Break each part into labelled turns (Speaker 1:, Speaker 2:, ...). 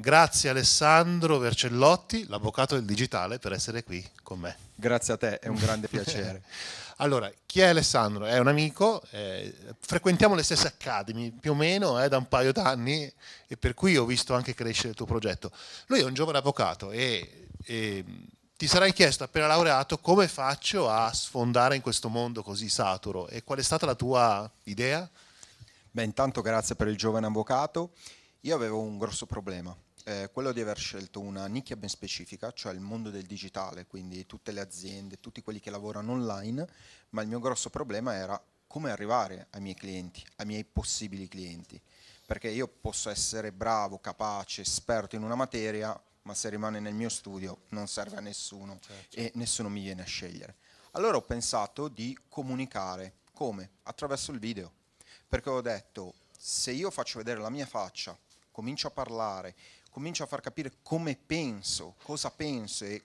Speaker 1: Grazie Alessandro Vercellotti, l'avvocato del digitale, per essere qui con me. Grazie a te, è un grande piacere. allora, chi è Alessandro? È un amico, eh, frequentiamo le stesse academy più o meno eh, da un paio d'anni e per cui ho visto anche crescere il tuo progetto. Lui è un giovane avvocato e, e ti sarai chiesto appena laureato come faccio a sfondare in questo mondo così saturo e qual è stata la tua
Speaker 2: idea? Beh, intanto grazie per il giovane avvocato. Io avevo un grosso problema eh, quello di aver scelto una nicchia ben specifica, cioè il mondo del digitale, quindi tutte le aziende, tutti quelli che lavorano online, ma il mio grosso problema era come arrivare ai miei clienti, ai miei possibili clienti, perché io posso essere bravo, capace, esperto in una materia, ma se rimane nel mio studio non serve a nessuno certo. e nessuno mi viene a scegliere. Allora ho pensato di comunicare, come? Attraverso il video, perché ho detto se io faccio vedere la mia faccia, comincio a parlare, comincio a far capire come penso, cosa penso e,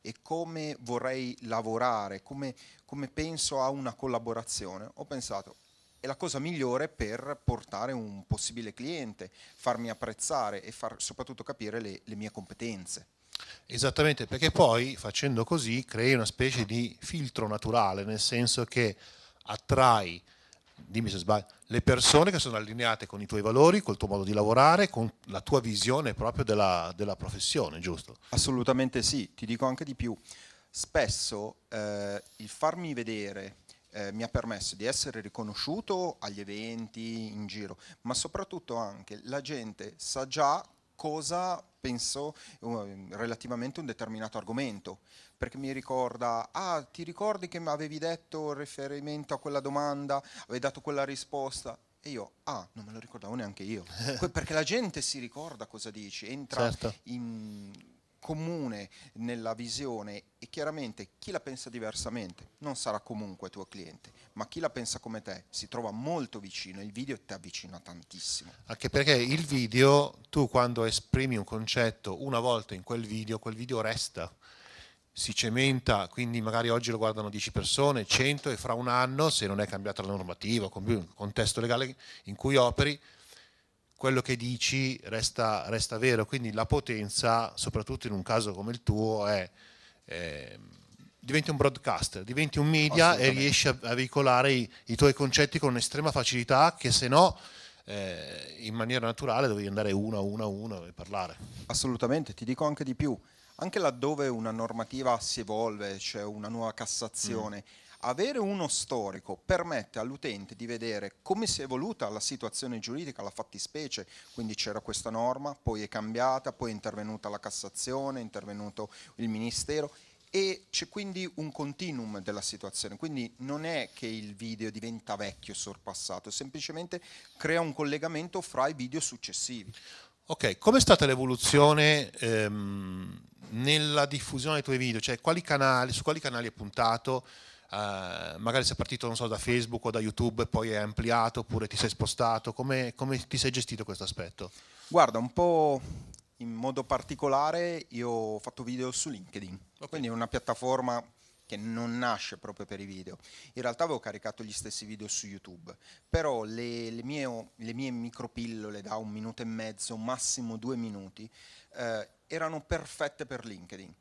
Speaker 2: e come vorrei lavorare, come, come penso a una collaborazione, ho pensato è la cosa migliore per portare un possibile cliente, farmi apprezzare e far soprattutto capire le, le mie competenze.
Speaker 1: Esattamente, perché poi facendo così crei una specie di filtro naturale, nel senso che attrai dimmi se sbaglio, le persone che sono allineate con i tuoi valori, col tuo modo di lavorare, con la tua
Speaker 2: visione proprio della, della professione, giusto? Assolutamente sì, ti dico anche di più. Spesso eh, il farmi vedere eh, mi ha permesso di essere riconosciuto agli eventi, in giro, ma soprattutto anche la gente sa già cosa penso um, relativamente a un determinato argomento, perché mi ricorda, ah ti ricordi che avevi detto riferimento a quella domanda, avevi dato quella risposta, e io, ah, non me lo ricordavo neanche io. perché la gente si ricorda cosa dici, entra certo. in comune nella visione e chiaramente chi la pensa diversamente non sarà comunque tuo cliente, ma chi la pensa come te si trova molto vicino, il video ti avvicina tantissimo.
Speaker 1: Anche perché il video, tu quando esprimi un concetto una volta in quel video, quel video resta si cementa, quindi magari oggi lo guardano 10 persone, 100 e fra un anno, se non è cambiata la normativa, il contesto legale in cui operi, quello che dici resta, resta, vero, quindi la potenza, soprattutto in un caso come il tuo, è, è diventi un broadcaster, diventi un media e riesci a, a veicolare i, i, tuoi concetti con estrema facilità che se no eh, in maniera naturale dovevi andare uno a uno a uno
Speaker 2: e parlare. Assolutamente, ti dico anche di più, anche laddove una normativa si evolve, c'è cioè una nuova Cassazione, mm. avere uno storico permette all'utente di vedere come si è evoluta la situazione giuridica, la fattispecie, quindi c'era questa norma, poi è cambiata, poi è intervenuta la Cassazione, è intervenuto il Ministero e c'è quindi un continuum della situazione, quindi non è che il video diventa vecchio, sorpassato, semplicemente crea un collegamento fra i video successivi. Ok, com'è
Speaker 1: stata l'evoluzione ehm, nella diffusione dei tuoi video? Cioè, quali canali, su quali canali hai puntato? Uh, magari sei partito so, da Facebook o da YouTube e poi hai ampliato oppure ti sei spostato, come, come ti sei gestito questo aspetto?
Speaker 2: Guarda, un po' in modo particolare io ho fatto video su LinkedIn, okay. quindi è una piattaforma che non nasce proprio per i video. In realtà avevo caricato gli stessi video su YouTube, però le, le mie, le mie micropillole da un minuto e mezzo, massimo due minuti, eh, erano perfette per LinkedIn.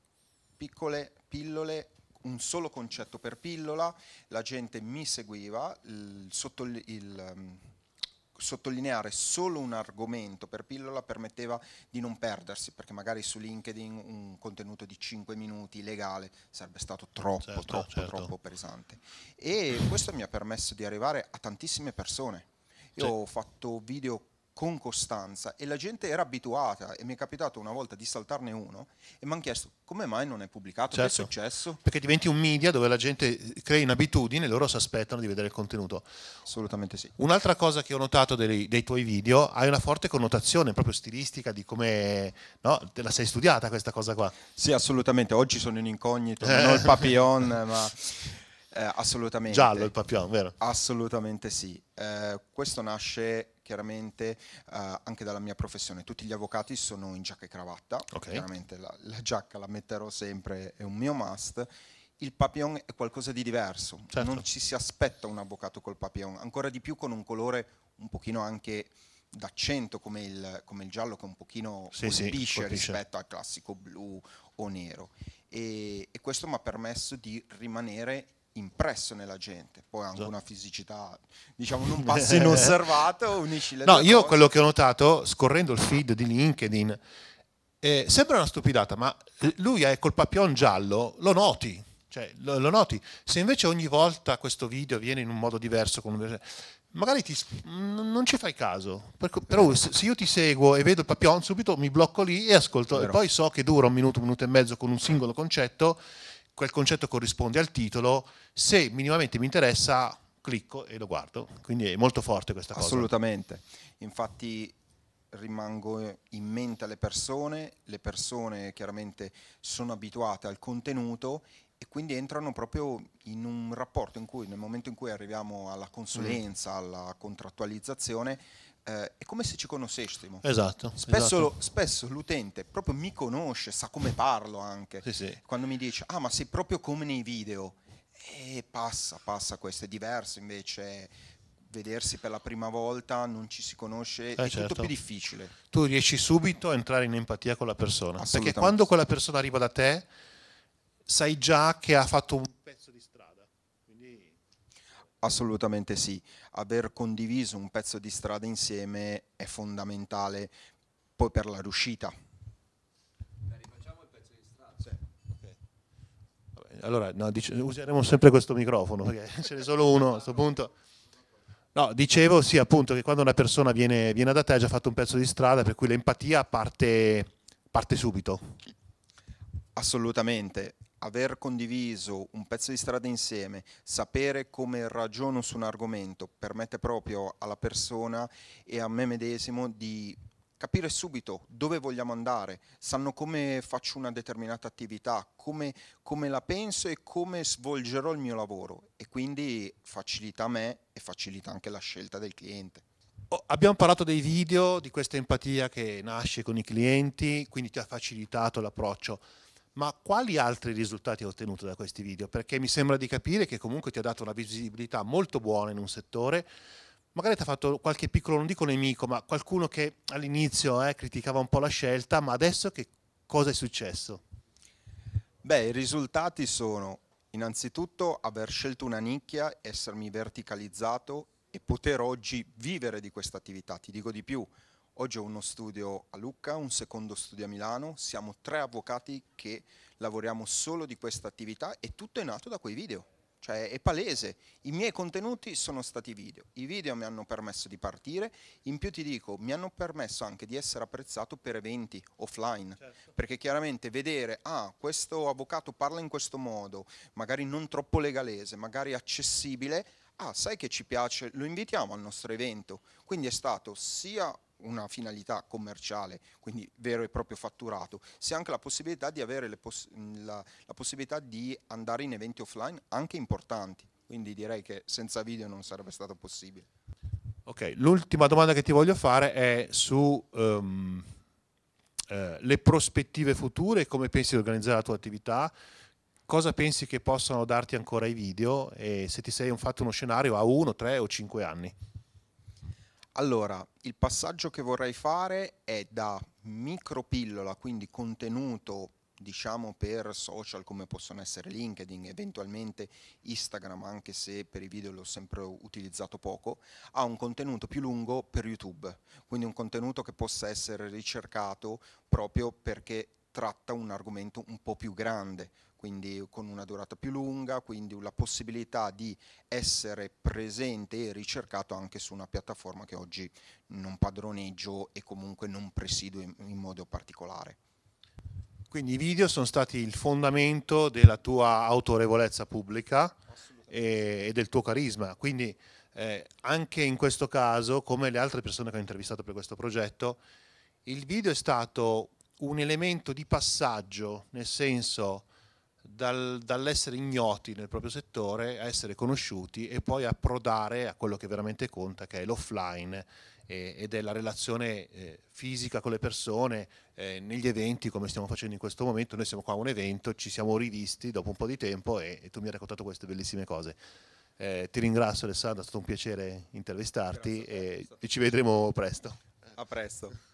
Speaker 2: Piccole pillole un solo concetto per pillola, la gente mi seguiva, il, sotto il, il ehm, sottolineare solo un argomento per pillola permetteva di non perdersi, perché magari su LinkedIn un contenuto di 5 minuti legale sarebbe stato troppo, certo, troppo, certo. troppo pesante. E questo mi ha permesso di arrivare a tantissime persone. Io sì. ho fatto video con costanza e la gente era abituata e mi è capitato una volta di saltarne uno e mi hanno chiesto come mai non è pubblicato, certo. è successo?
Speaker 1: Perché diventi un media dove la gente eh, crea un'abitudine e loro si aspettano di vedere il contenuto. Assolutamente sì. Un'altra cosa che ho notato dei, dei tuoi video, hai una forte connotazione proprio stilistica di
Speaker 2: come, no? Te la sei studiata questa cosa qua? Sì, assolutamente, oggi sono in incognito, eh. non il papillon, ma... Eh, assolutamente. Giallo il papillon, vero? Assolutamente sì. Eh, questo nasce chiaramente eh, anche dalla mia professione. Tutti gli avvocati sono in giacca e cravatta, okay. chiaramente la, la, giacca la metterò sempre, è un mio must. Il papillon è qualcosa di diverso, certo. non ci si aspetta un avvocato col papillon, ancora di più con un colore un pochino anche d'accento come il, come il giallo che un pochino sì, colpisce, sì, colpisce rispetto al classico blu o nero. E, e questo mi ha permesso di rimanere impresso nella gente, poi anche una fisicità, diciamo, non passa inosservato, unisci le No, io cose. quello
Speaker 1: che ho notato, scorrendo il feed di LinkedIn, eh, sembra una stupidata, ma lui è col papillon giallo, lo noti, cioè, lo, lo, noti. Se invece ogni volta questo video viene in un modo diverso, un... magari ti, non ci fai caso, però se io ti seguo e vedo il papillon, subito mi blocco lì e ascolto, e poi so che dura un minuto, un minuto e mezzo con un singolo concetto, quel concetto corrisponde al titolo, se minimamente mi interessa clicco e lo guardo, quindi è molto forte questa cosa. Assolutamente,
Speaker 2: infatti rimango in mente alle persone, le persone chiaramente sono abituate al contenuto e quindi entrano proprio in un rapporto in cui nel momento in cui arriviamo alla consulenza, mm. alla contrattualizzazione, eh, è come se ci conoscessimo. Esatto. Spesso, esatto. Lo, spesso, l'utente proprio mi conosce, sa come parlo anche. Sì, sì. Quando mi dice, ah ma sei proprio come nei video. E eh, passa, passa questo, è diverso invece vedersi per la prima volta, non ci si conosce, eh è certo. tutto più difficile.
Speaker 1: Tu riesci subito a
Speaker 2: entrare in empatia con la persona, perché quando
Speaker 1: quella persona arriva da te sai già
Speaker 2: che ha fatto un Assolutamente sì, aver condiviso un pezzo di strada insieme è fondamentale poi per la riuscita.
Speaker 1: allora no, dice, useremo sempre questo microfono perché ce n'è solo uno a questo punto. No, dicevo sì appunto che quando una persona viene, viene da te ha già fatto un pezzo di strada per cui l'empatia parte, parte subito.
Speaker 2: Assolutamente, aver condiviso un pezzo di strada insieme, sapere come ragiono su un argomento, permette proprio alla persona e a me medesimo di capire subito dove vogliamo andare, sanno come faccio una determinata attività, come, come, la penso e come svolgerò il mio lavoro e quindi facilita me e facilita anche la scelta del cliente.
Speaker 1: Oh, abbiamo parlato dei video, di questa empatia che nasce con i clienti, quindi ti ha facilitato l'approccio ma quali altri risultati hai ottenuto da questi video? Perché mi sembra di capire che comunque ti ha dato una visibilità molto buona in un settore, magari ti ha fatto qualche piccolo, non dico nemico, ma qualcuno che all'inizio eh, criticava un po' la scelta, ma adesso che cosa è successo?
Speaker 2: Beh, i risultati sono innanzitutto aver scelto una nicchia, essermi verticalizzato e poter oggi vivere di questa attività, ti dico di più, Oggi ho uno studio a Lucca, un secondo studio a Milano, siamo tre avvocati che lavoriamo solo di questa attività e tutto è nato da quei video, cioè è palese, i miei contenuti sono stati video, i video mi hanno permesso di partire, in più ti dico, mi hanno permesso anche di essere apprezzato per eventi offline, certo. perché chiaramente vedere, ah, questo avvocato parla in questo modo, magari non troppo legalese, magari accessibile, ah, sai che ci piace, lo invitiamo al nostro evento, quindi è stato sia una finalità commerciale, quindi vero e proprio fatturato, sia anche la possibilità di avere poss la, la possibilità di andare in eventi offline anche importanti. Quindi direi che senza video non sarebbe stato possibile.
Speaker 1: Ok, l'ultima domanda che ti voglio fare è su um, eh, le prospettive future, come pensi di organizzare la tua attività, cosa pensi che possano darti ancora i video e se ti sei fatto uno scenario a uno, tre o cinque anni.
Speaker 2: Allora, il passaggio che vorrei fare è da micropillola, quindi contenuto diciamo per social come possono essere LinkedIn, eventualmente Instagram, anche se per i video l'ho sempre utilizzato poco, a un contenuto più lungo per YouTube, quindi un contenuto che possa essere ricercato proprio perché tratta un argomento un po' più grande, quindi con una durata più lunga, quindi la possibilità di essere presente e ricercato anche su una piattaforma che oggi non padroneggio e comunque non presidio in, in modo particolare.
Speaker 1: Quindi i video sono stati il fondamento della tua autorevolezza pubblica e, e del tuo carisma, quindi eh, anche in questo caso, come le altre persone che ho intervistato per questo progetto, il video è stato un elemento di passaggio, nel senso dal, dall'essere ignoti nel proprio settore a essere conosciuti e poi approdare a quello che veramente conta, che è l'offline eh, ed è la relazione eh, fisica con le persone eh, negli eventi come stiamo facendo in questo momento. Noi siamo qua a un evento, ci siamo rivisti dopo un po' di tempo e, e tu mi hai raccontato queste bellissime cose. Eh, ti ringrazio Alessandro, è stato un piacere intervistarti e, e ci vedremo presto.
Speaker 2: A presto.